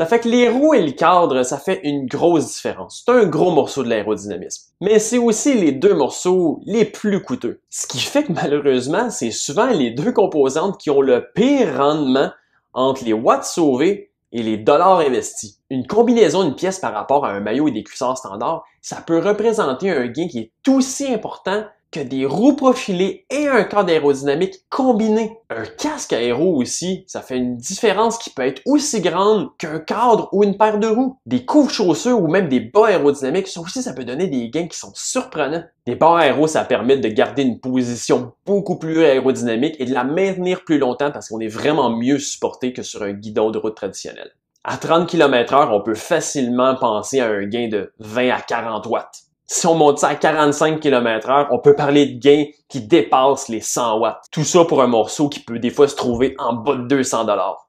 Ça fait que les roues et le cadre, ça fait une grosse différence. C'est un gros morceau de l'aérodynamisme. Mais c'est aussi les deux morceaux les plus coûteux. Ce qui fait que malheureusement, c'est souvent les deux composantes qui ont le pire rendement entre les watts sauvés et les dollars investis. Une combinaison d'une pièce par rapport à un maillot et des cuissards standards, ça peut représenter un gain qui est aussi important que des roues profilées et un cadre aérodynamique combiné. Un casque aéro aussi, ça fait une différence qui peut être aussi grande qu'un cadre ou une paire de roues. Des couvre-chaussures ou même des bas aérodynamiques, ça aussi ça peut donner des gains qui sont surprenants. Des bas aéro, ça permet de garder une position beaucoup plus aérodynamique et de la maintenir plus longtemps parce qu'on est vraiment mieux supporté que sur un guidon de route traditionnel. À 30 km h on peut facilement penser à un gain de 20 à 40 watts si on monte ça à 45 km h on peut parler de gains qui dépassent les 100 watts. Tout ça pour un morceau qui peut des fois se trouver en bas de 200 dollars.